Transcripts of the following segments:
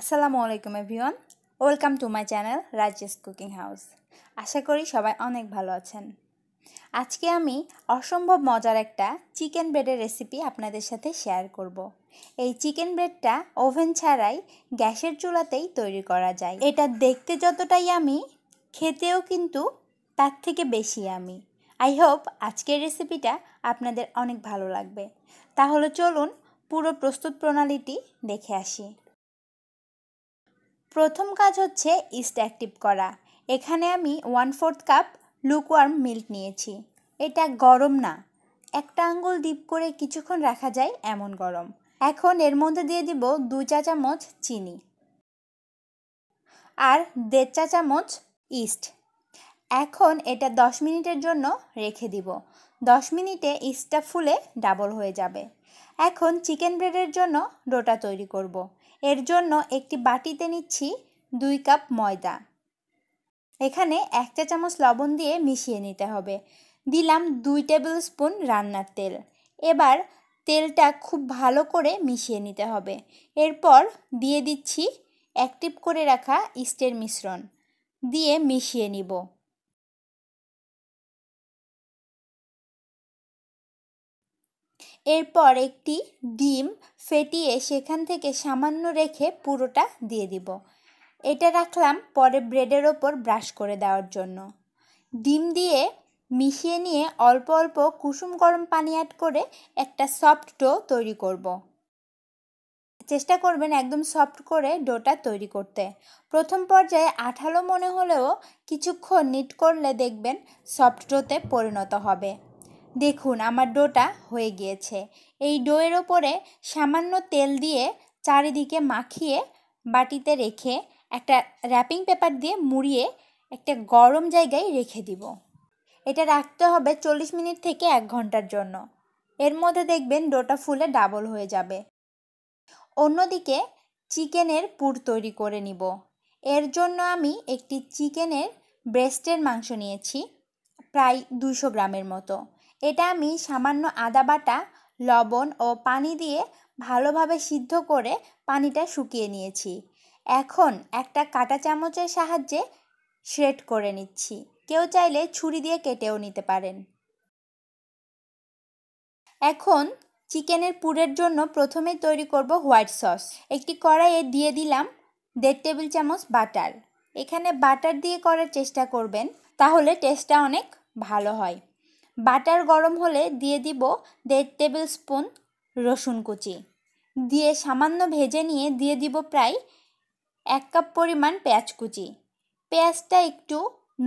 আসসালামু আলাইকুম everyone welcome to my channel Rajesh cooking house আশা করি সবাই অনেক ভালো আছেন আজকে আমি অসম্ভব মজার একটা চিকেন ব্রেডের রেসিপি আপনাদের সাথে শেয়ার করব। এই চিকেন ব্রেডটা ওভেন ছাড়াই গ্যাসের চুলাতেই তৈরি করা যায় এটা দেখতে যতটাই আমি খেতেও কিন্তু তার থেকে বেশি আমি আই হোপ আজকের রেসিপিটা আপনাদের অনেক ভালো লাগবে তাহলে চলুন পুরো প্রস্তুত প্রণালীটি দেখে আসি প্রথম কাজ হচ্ছে ইস্ট অ্যাক্টিভ করা এখানে আমি one fourth cup lukewarm milk নিয়েছি এটা গরম না একটা আঙ্গুল ডিপ করে কিছুক্ষণ রাখা যায় এমন গরম এখন এর মধ্যে দিয়ে দিব দু চা চামচ চিনি আর দেড় চা চামচ ইস্ট এখন এটা দশ মিনিটের জন্য রেখে দিব দশ মিনিটে ইস্টটা ফুলে ডাবল হয়ে যাবে এখন চিকেন ব্রেডের জন্য ডোটা তৈরি করব। এর জন্য একটি বাটিতে নিচ্ছি দুই কাপ ময়দা এখানে এক চা চামচ লবণ দিয়ে মিশিয়ে নিতে হবে দিলাম দুই টেবিল স্পুন রান্নার তেল এবার তেলটা খুব ভালো করে মিশিয়ে নিতে হবে এরপর দিয়ে দিচ্ছি অ্যাক্টিভ করে রাখা ইস্টের মিশ্রণ দিয়ে মিশিয়ে নিব এরপর একটি ডিম ফেটিয়ে সেখান থেকে সামান্য রেখে পুরোটা দিয়ে দিব এটা রাখলাম পরে ব্রেডের ওপর ব্রাশ করে দেওয়ার জন্য ডিম দিয়ে মিশিয়ে নিয়ে অল্প অল্প কুসুম গরম পানি অ্যাড করে একটা সফট ডো তৈরি করব। চেষ্টা করবেন একদম সফট করে ডোটা তৈরি করতে প্রথম পর্যায়ে আঠালো মনে হলেও কিছুক্ষণ নিট করলে দেখবেন সফট ডোতে পরিণত হবে দেখুন আমার ডোটা হয়ে গিয়েছে এই ডোয়ের ওপরে সামান্য তেল দিয়ে চারিদিকে মাখিয়ে বাটিতে রেখে একটা র্যাপিং পেপার দিয়ে মুড়িয়ে একটা গরম জায়গায় রেখে দিব এটা রাখতে হবে চল্লিশ মিনিট থেকে এক ঘন্টার জন্য এর মধ্যে দেখবেন ডোটা ফুলে ডাবল হয়ে যাবে অন্যদিকে চিকেনের পুর তৈরি করে নিব এর জন্য আমি একটি চিকেনের ব্রেস্টের মাংস নিয়েছি প্রায় দুশো গ্রামের মতো এটা আমি সামান্য আদা বাটা লবণ ও পানি দিয়ে ভালোভাবে সিদ্ধ করে পানিটা শুকিয়ে নিয়েছি এখন একটা কাটা চামচের সাহায্যে শ্রেড করে নিচ্ছি কেউ চাইলে ছুরি দিয়ে কেটেও নিতে পারেন এখন চিকেনের পুরের জন্য প্রথমে তৈরি করব হোয়াইট সস একটি কড়াইয়ে দিয়ে দিলাম দেড় টেবিল চামচ বাটার এখানে বাটার দিয়ে করার চেষ্টা করবেন তাহলে টেস্টটা অনেক ভালো হয় বাটার গরম হলে দিয়ে দিব দেড় টেবিল স্পুন রসুন কুচি দিয়ে সামান্য ভেজে নিয়ে দিয়ে দিব প্রায় এক কাপ পরিমাণ পেঁয়াজ কুচি পেঁয়াজটা একটু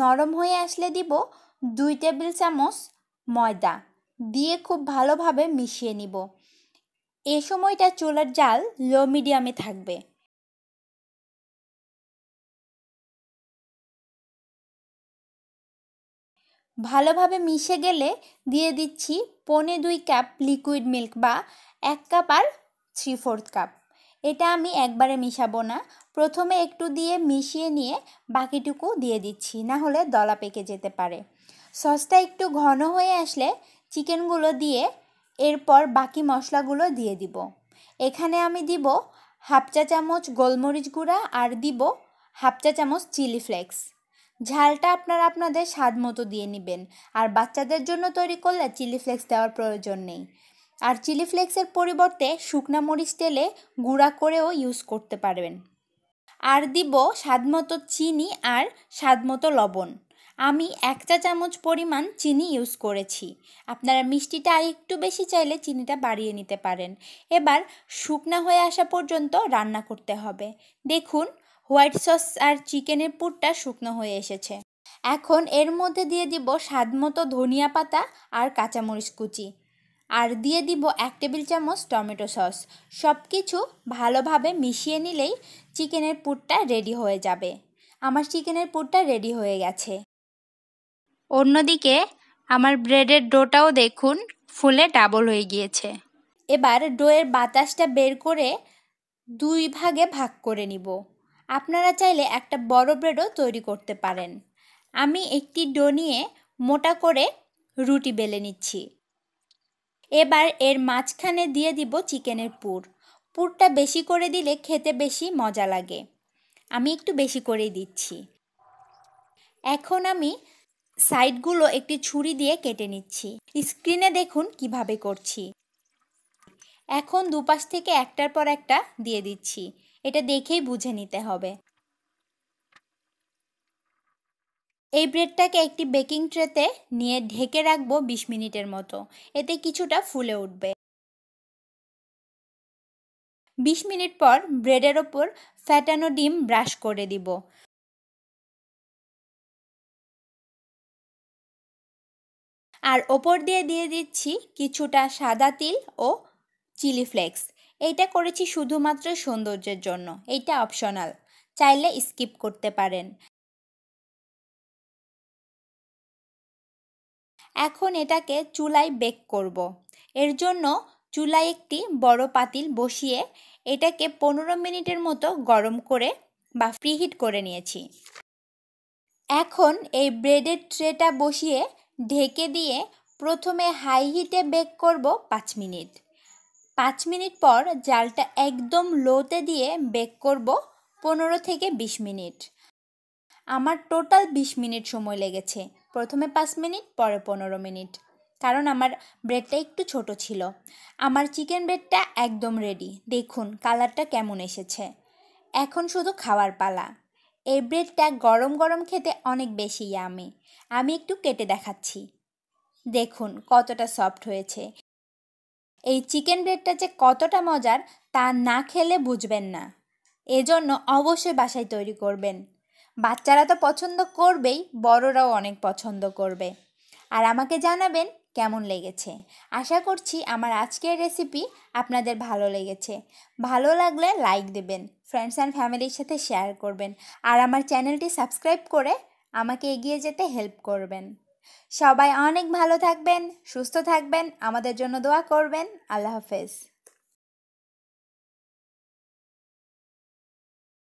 নরম হয়ে আসলে দিব দুই টেবিল চামচ ময়দা দিয়ে খুব ভালোভাবে মিশিয়ে নিব এ সময়টা চুলার জাল লো মিডিয়ামে থাকবে ভালোভাবে মিশে গেলে দিয়ে দিচ্ছি পনে দুই কাপ লিকুইড মিল্ক বা এক কাপ আর থ্রি ফোর্থ কাপ এটা আমি একবারে মিশাবো না প্রথমে একটু দিয়ে মিশিয়ে নিয়ে বাকিটুকু দিয়ে দিচ্ছি না হলে দলা পেকে যেতে পারে সসটা একটু ঘন হয়ে আসলে চিকেনগুলো দিয়ে এরপর বাকি মশলাগুলো দিয়ে দিব এখানে আমি দিব হাফ চা চামচ গোলমরিচ গুঁড়া আর দিব হাফ চা চামচ চিলি ফ্লেক্স ঝালটা আপনারা আপনাদের স্বাদ মতো দিয়ে নেবেন আর বাচ্চাদের জন্য তৈরি করলে চিলি ফ্লেক্স দেওয়ার প্রয়োজন নেই আর চিলি ফ্লেক্সের পরিবর্তে শুকনা মরিচ তেলে গুঁড়া করেও ইউজ করতে পারবেন আর দিব স্বাদ মতো চিনি আর স্বাদ মতো লবণ আমি এক চা চামচ পরিমাণ চিনি ইউজ করেছি আপনারা মিষ্টিটা আর একটু বেশি চাইলে চিনিটা বাড়িয়ে নিতে পারেন এবার শুকনা হয়ে আসা পর্যন্ত রান্না করতে হবে দেখুন হোয়াইট সস আর চিকেনের পুরটা শুকনো হয়ে এসেছে এখন এর মধ্যে দিয়ে দিব স্বাদমতো ধনিয়া পাতা আর কাঁচামরিচ কুচি আর দিয়ে দিব এক টেবিল চামচ টমেটো সস সব কিছু ভালোভাবে মিশিয়ে নিলেই চিকেনের পুরটা রেডি হয়ে যাবে আমার চিকেনের পুরটা রেডি হয়ে গেছে অন্যদিকে আমার ব্রেডের ডোটাও দেখুন ফুলে ডাবল হয়ে গিয়েছে এবার ডোয়ের বাতাসটা বের করে দুই ভাগে ভাগ করে নিব আপনারা চাইলে একটা বড় ব্রেডও তৈরি করতে পারেন আমি একটি ডো নিয়ে মোটা করে রুটি বেলে নিচ্ছি এবার এর মাঝখানে দিয়ে দিব চিকেনের পুর পুরটা বেশি করে দিলে খেতে বেশি মজা লাগে আমি একটু বেশি করেই দিচ্ছি এখন আমি সাইডগুলো একটি ছুরি দিয়ে কেটে নিচ্ছি স্ক্রিনে দেখুন কিভাবে করছি এখন দুপাশ থেকে একটার পর একটা দিয়ে দিচ্ছি এটা দেখেই বুঝে নিতে হবে এই ব্রেডটাকে একটি বেকিং ট্রেতে নিয়ে ঢেকে রাখবো ২০ মিনিটের মতো এতে কিছুটা ফুলে উঠবে ২০ মিনিট পর ব্রেডের ওপর ফ্যাটানো ডিম ব্রাশ করে দিব আর ওপর দিয়ে দিয়ে দিচ্ছি কিছুটা সাদা তিল ও চিলি ফ্লেক্স এইটা করেছি শুধুমাত্র সৌন্দর্যের জন্য এইটা অপশনাল চাইলে স্কিপ করতে পারেন এখন এটাকে চুলায় বেক করব। এর জন্য চুলায় একটি বড় পাতিল বসিয়ে এটাকে পনেরো মিনিটের মতো গরম করে বা হিট করে নিয়েছি এখন এই ব্রেডের ট্রেটা বসিয়ে ঢেকে দিয়ে প্রথমে হাই হিটে বেক করব পাঁচ মিনিট পাঁচ মিনিট পর জালটা একদম লোতে দিয়ে বেক করব পনেরো থেকে বিশ মিনিট আমার টোটাল বিশ মিনিট সময় লেগেছে প্রথমে পাঁচ মিনিট পরে পনেরো মিনিট কারণ আমার ব্রেডটা একটু ছোট ছিল আমার চিকেন ব্রেডটা একদম রেডি দেখুন কালারটা কেমন এসেছে এখন শুধু খাওয়ার পালা এই ব্রেডটা গরম গরম খেতে অনেক বেশি আমি আমি একটু কেটে দেখাচ্ছি দেখুন কতটা সফট হয়েছে এই চিকেন ব্রেডটা যে কতটা মজার তা না খেলে বুঝবেন না এজন্য অবশ্যই বাসায় তৈরি করবেন বাচ্চারা তো পছন্দ করবেই বড়রাও অনেক পছন্দ করবে আর আমাকে জানাবেন কেমন লেগেছে আশা করছি আমার আজকের রেসিপি আপনাদের ভালো লেগেছে ভালো লাগলে লাইক দেবেন ফ্রেন্ডস অ্যান্ড ফ্যামিলির সাথে শেয়ার করবেন আর আমার চ্যানেলটি সাবস্ক্রাইব করে আমাকে এগিয়ে যেতে হেল্প করবেন সবাই অনেক ভালো থাকবেন সুস্থ থাকবেন আমাদের জন্য দোয়া করবেন আল্লাহ হাফেজ